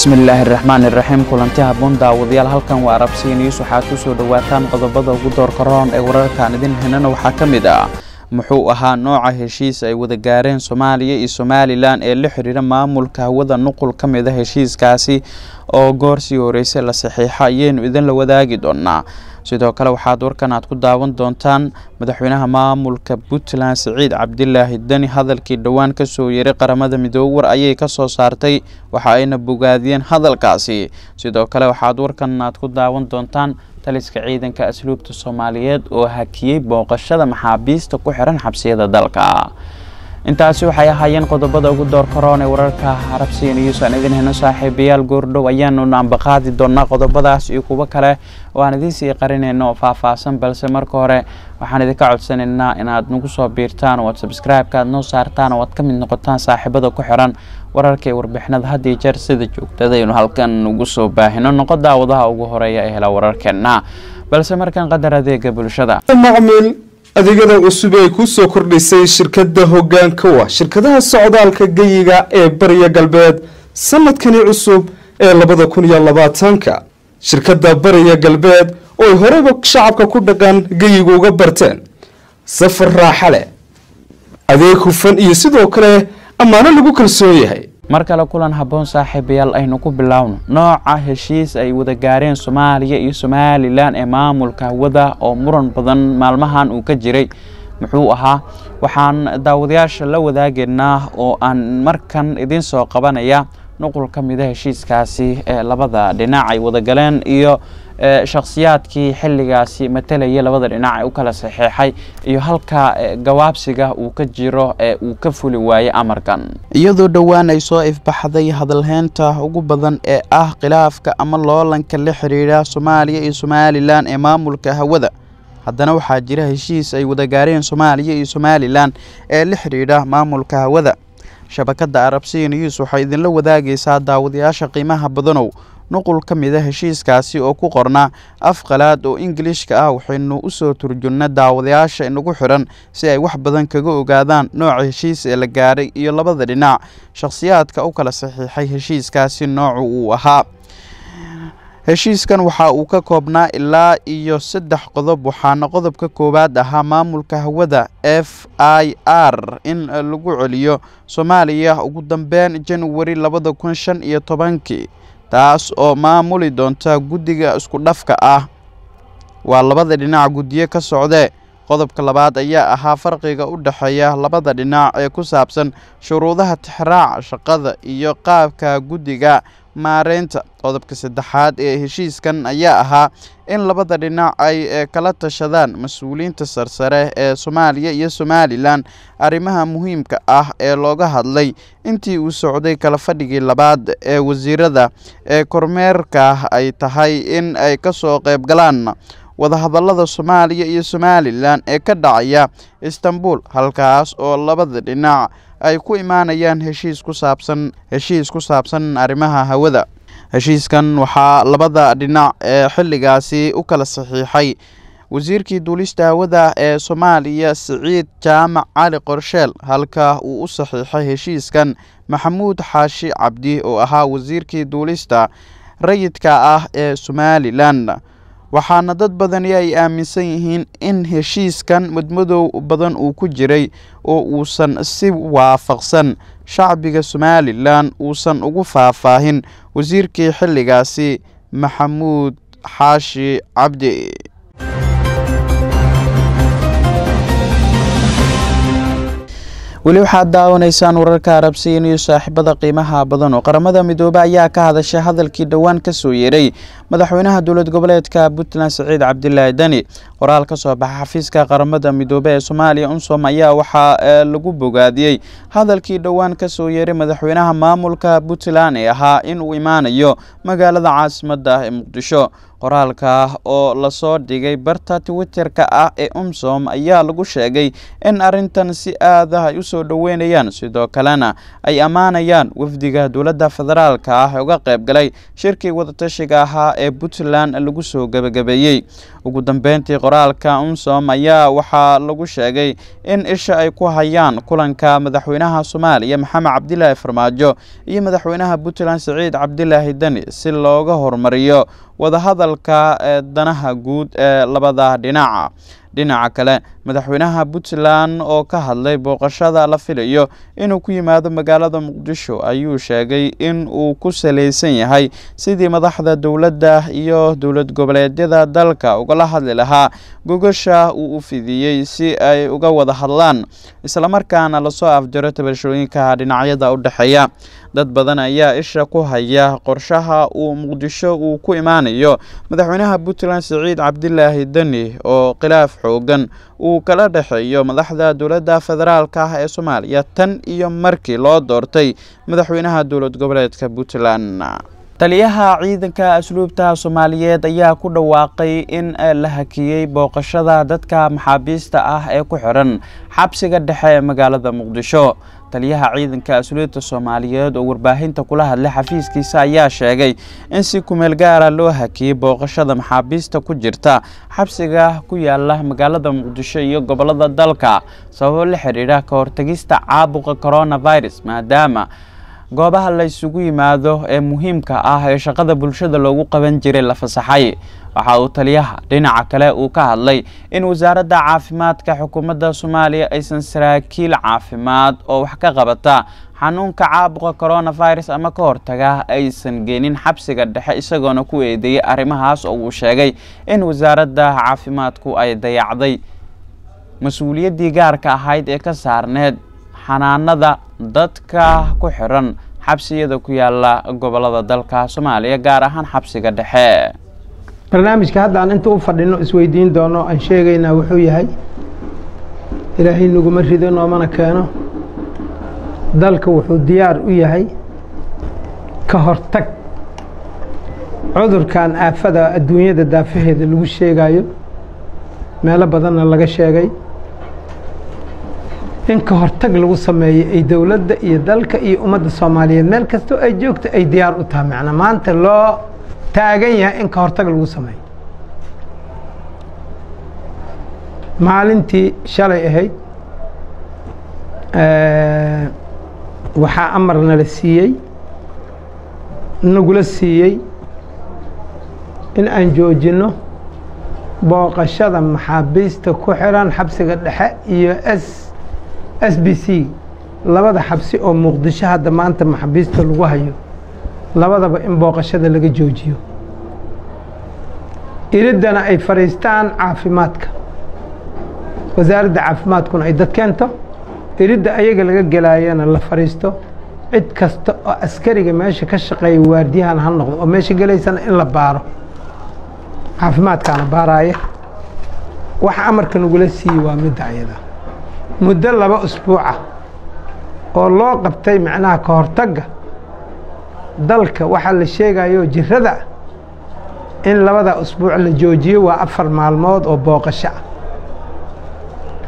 bismillaahi raxmaan iraxiim kulanti haboon daawadayaal halkan waa arabsiya news waxaad ku soo dhowaataan qodobada ugu doorka roon ee wararkaan idin henana waxaa ka mid ah muxuu ahaa nooca heshiis ay wada gaareen soomaaliya iyo somalilan ee la xiriira maamulka hawada nuqul ka mid a ah heshiiskaasi oo goor sii horreysay la saxiixa ayaynu idinla wadaagi doonaa sidoo kale waxaad warkan aad ku daawan doontaan madaxweynaha maamulka puntland siciid cabdilaahi deni hadalkii dhowaan kasoo yeray qaramada midoobey war ayay kasoo saartay waxa ayna bogaadiyeen hadalkaasi sidoo kale waxaad warkan aad ku daawan doontaan taliska ciidanka asluubta soomaaliyeed oo hakiyey booqashada maxaabiista ku xiran xabsiyada dalka intaasi waxay ahaayeen qodobada ugu doorkaroon ee wararka harabsiyan iyo usaan idin heno saaxiibayaal goordhow ayaanu naambaqaadi doonnaa qodobadaas iyo kuwo kale oo aan idiin sii qarinayno faahfaahsan balse marka hore waxaan idinka codsanaynaa inaad nagu soo biirtaan oo aad sabskribeka aad noo saartaan oo aad ka mid noqotaan saaxiibada ku xiran wararkaiyo warbixinada had jeer sida joogtadaynu halkan nagu soo baahino noqo daawadaha ugu horeeya ee hela wararkeenna balse markan qadar adeega bulshada adeegyada cusub ay kusoo kordhisay shirkadda hoggaanka wa shirkadaha socdaalka geyiga ee bariya galbeed sanadkani cusub ee labada kun iyo labaatanka shirkadda bariya galbeed oo ay horeyba shacabka ku dhaqan geyiga uga barteen safar raaxa leh adeeg hufan iyo sidoo kale ammaano lagu kalsoon yahay mar kale kulan habboon saaxiibayaal aynu ku biloawno nooca heshiis ay wada gaareen soomaaliya iyo somalilan ee maamulka hawada oo muran badan maalmahan uu ka jiray muxuu ahaa waxaan daawadayaasha la wadaageynaa oo aan markan idiin soo qabanayaa nuqul ka mida heshiiskaasi ee labada dhinac ay wadagaleen iyo shakhsiyaadkii xilligaasi matalaya labada dhinac ee u kala saxeexay iyo halka gawaabsiga uu ka jiro ee uu ka fuli waayey amarkan iyadoo dhowaan ay soo ifbaxday hadalheynta ugu badan ee ah khilaafka ama loolanka la xidhiidha soomaaliya iyo somalilan ee maamulka hawada haddana waxaa jira heshiis ay wadagaareen soomaaliya iyo somalilan ee la xidhiidha maamulka hawada shabakadda arab sea news waxay idinla wadaagaysaa daawadayaasha qiimaha badanow nuqul ka mid a ah heshiiskaasi oo ku qorna af qalaad oo ingilishka ah waxaynu u soo turjunna daawadayaasha inagu xidhan si ay wax badan kaga ogaadaan nooca heshiis ee la gaaray iyo labada dhinac shakhsiyaadka u kala saxiixay heshiiskaasi noocu uu ahaa heshiiskan waxa uu ka koobnaa ilaa iyo saddex qodob waxaana qodobka koowaad ahaa maamulka hawada f i r in lagu celiyo soomaaliya ugu dambeen januari labada kun shan iyo tobankii taas oo maamuli doonta guddiga isku dhafka ah waa labada dhinac guddiye ka socdee qodobka labaad ayaa ahaa farqiga u dhexeeya labada dhinac ee ku saabsan shuruudaha tixraac shaqada iyo qaabka guddiga maareynta qodobka saddexaad ee heshiiskan ayaa ahaa in labada dhinac ay e, kala tashadaan mas-uuliyiinta sarsare ee soomaaliya iyo somalilan arrimaha muhiimka ah ee looga hadlay intii uu socday kala fadhigii labaad ee wasiirada ee kormeerka ay tahay in ay kasoo qayb galaan wadahadallada soomaaliya iyo somalilan ee ka dhacaya istanbul halkaas oo labada dhinac ay ku imaanayaan heshiis ku saabsan heshiis ku saabsan arrimaha hawada heshiiskan waxaa labada dhinac ee xilligaasi u kala saxiixay wasiirkii duulista hawada ee soomaaliya siciid jaamac cali qorsheel halka uu u saxiixay heshiiskan maxamuud xaashi cabdi oo ahaa wasiirkii duulista rayidka ah ee somalilan waxaana dad badani ay aaminsan yihiin in heshiiskan mudmadow badan uu ku jiray oo uusan si waafaqsan shacbiga somalilan uusan ugu faahfaahin wasiirkii xilligaasi maxamuud xaashi cabdi weli waxaad daawanaysaan wararka arabsiin iyo saaxiibada qiimaha badan oo qaramada midoobe ayaa ka hadashay hadalkii dhowaan ka soo yeeray madaxweynaha dowlad goboleedka puntland saciid cabdilaahi dani qoraal ka soo baxa xafiiska qaramada midoobe ee soomaaliya unsom ayaa waxaa eh, lagu bogaadiyey hadalkii dhowaan ka soo yeeray madaxweynaha maamulka puntland ee ahaa inuu imaanayo magaalada caasimadda ee muqdisho qoraalka oo lasoo dhigay barta twitter-ka ah ee umsom ayaa lagu sheegay in arintan si aada ah ay u soo dhoweynayaan sidoo kalena ay ammaanayaan wafdiga dowladda federaalka ah ee uga qayb galay shirkii wadatashiga ahaa ee puntland lagu soo gebagabeeyey ugu dambeyntii qoraalka ayaa waxaa lagu sheegay in isha ay ku hayaan kulanka madaxweynaha soomaaliya maxamed cabdilaahi farmaajo iyo madaxweynaha puntland siciid cabdilaahi deni si looga hormariyo wadahadalka ee danaha guud ee labada dhinaca dhinaca kale madaxweynaha puntland oo ka hadlay booqashada la filayo inuu ku yimaado magaalada muqdisho ayuu sheegay in uu ku salaysan yahay sidii madaxda dowladda iyo dowlad goboleedyada dalka ugala hadli lahaa gogasha uu u fidiyey si ay uga wada hadlaan islamarkaana lasoo afjaro tabashooyinka dhinacyada u dhexeeya dad badan ayaa isha ku haya qorshaha uu muqdisho uu ku imaanayo madaxweynaha puntland siciid cabdilaahi deni oo khilaaf xoogan uu kala dhexeeyo madaxda dowladda federaalka ah ee soomaaliya tan iyo markii loo doortay madaxweynaha dowlad goboleedka puntland taliyaha ciidanka asluubta soomaaliyeed ayaa ku dhawaaqay in la hakiyey booqashada dadka maxaabiista ah ee ku xiran xabsiga dhexe magaalada muqdisho taliyaha ciidanka as soomaaliyeed oo warbaahinta kula hadlay xafiiskiisa ayaa sheegay in si kumeel gaara ah loo hakiyey booqashada maxaabiista ku jirta xabsiga ku yaala magaalada muqdisho iyo gobolada dalka sababo la xidhiidha ka hortegista caabuqa coronavirus maadaama goobaha la ysugu yimaado ee muhiimka ah ee shaqada bulshada loogu qaban jiray la fasaxay waxa uu taliyaha dhinaca kale uu ka hadlay in wasaaradda caafimaadka xukuumadda soomaaliya aysan saraakiil caafimaad oo wax ka qabata xanuunka caabuqa coronavirus ama ka hortaga aysan geenin xabsiga dhexe isagoona ku eedeeyey arrimahaas oo uu sheegay in wasaaradda caafimaadku ay dayacday mas-uuliyaddii gaarka ahayd ee ka saarneed xanaanada dadka ku xiran xabsiyada ku yaala gobollada dalka soomaaliya gaar ahaan xabsiga dhexe barnaamijka hadda aan inta u fadhino isweydiin doono aan sheegaynaa wuxuu yahay ilaahay naguma rido noomana keeno dalka wuxuu diyaar u yahay ka hortag cudurkan aafada adduunyada daafaheeda lagu sheegaayo meelo badanna laga sheegay in ka hortag lagu sameeyo ay dowladda iyo dalka iyo ummadda soomaaliyeed meel kastoo ay joogto ay diyaar u tahay macnaa maanta loo taagan yahay in ka hortag lagu sameeyo maalintii shalay ahayd waxaa amar nala siiyey nagula siiyey in aan joojinno booqashada maxaabiista ku xiran xabsiga dhexe iyo s s b c labada xabsi oo muqdisho hadda maanta maxaabiista lagu hayo labadaba in booqashada laga joojiyo iriddana ay fadhiistaan caafimaadka wasaaradda caafimaadkuna ay dad keento iridda ayaga laga gelaayana la fadhiisto cid kasta oo askariga meesha ka shaqeeya waardiyahana ha noqdo oo meesha gelaysana in la baaro caafimaadkaana baaraaya waxa amarka nagula siiye waa midda ayada muddo laba usbuuca oo loo qabtay macnaha ka hortagga dalka waxaa la sheegayo jirada in labada usbuuc la joojiyo waa afar maalmood oo booqasho ah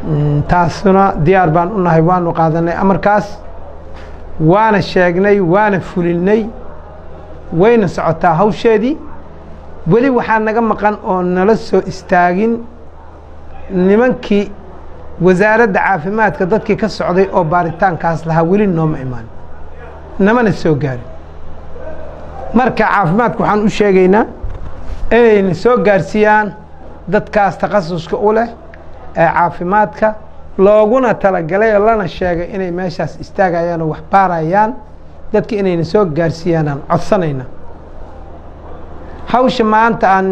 mm, taasuna diyaar baan u nahay waanu qaadanay amarkaas waana sheegnay waana fulinnay wayna socotaa hawsheedii weli waxaa naga maqan oo nala soo istaagin nimankii wasaaradda caafimaadka dadkii ka socday oo baaritaankaas lahaa weli nooma imaan namana soo gaarin marka caafimaadka waxaan u sheegaynaa inayna soo gaarsiiyaan dadkaas takhasuska u leh ee caafimaadka looguna talagalay oo lana sheegay inay meeshaas istaagayaan oo wax baarayaan dadka inayna soo gaarsiiyaanaan codsanayna hawsha maanta aan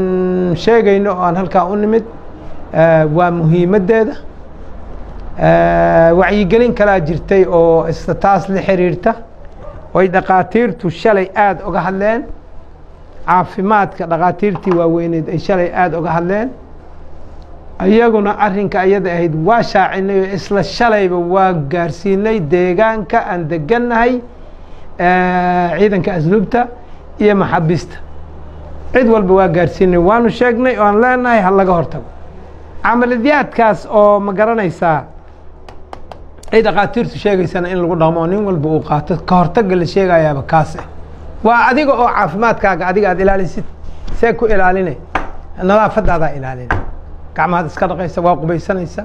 sheegayno oo aan halkaa u nimid waa muhiimaddeeda wacyigelin kalaa jirtay oo isla taas la xiriirta oy dhakhaatiirtu shalay aada oga hadleen caafimaadka dhakhaatiirtii waaweyneed ay shalay aada oga hadleen iyaguna arinka ayada ahayd waa shaacinay oo isla shalayba waa gaarsiinay deegaanka aan degannahay ciidanka asluubta iyo maxabista cid walba waa gaarsiinay waanu sheegnay oo aan leenahay ha laga hortago camaladiyaadkaas oo ma garanaysaa ay dhakhaatiirtu sheegaysana in lagu dhaqmo oo nin walba uu qaato kahortagga la sheegayaaba kaas ah waa adiga oo caafimaadkaaga adiga aada ilaalisid see ku ilaaline nadaafadaadaa ilaalina gacmahaad iska dhaqaysa waa qubaysanaysa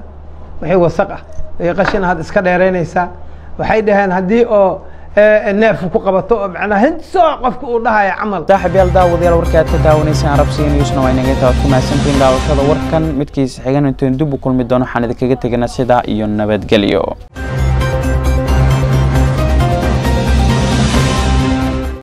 wixii wasaq ah iyo qashin ahaad iska dheeraynaysaa waxay dhaheen haddii oo Eh, neefka ku qabato macnaa hintisoo qofka uu dhahaya camal saaxiib yaal daawadayaal warka aad ka daawanaysaan arabsiinayusna waa inaga intaa aad ku mahadsantihiin daawashada warkan midkiisa xigan intuin dib u kulmi doono waxaan idinkaga tegana sidaa iyo nabadgelyo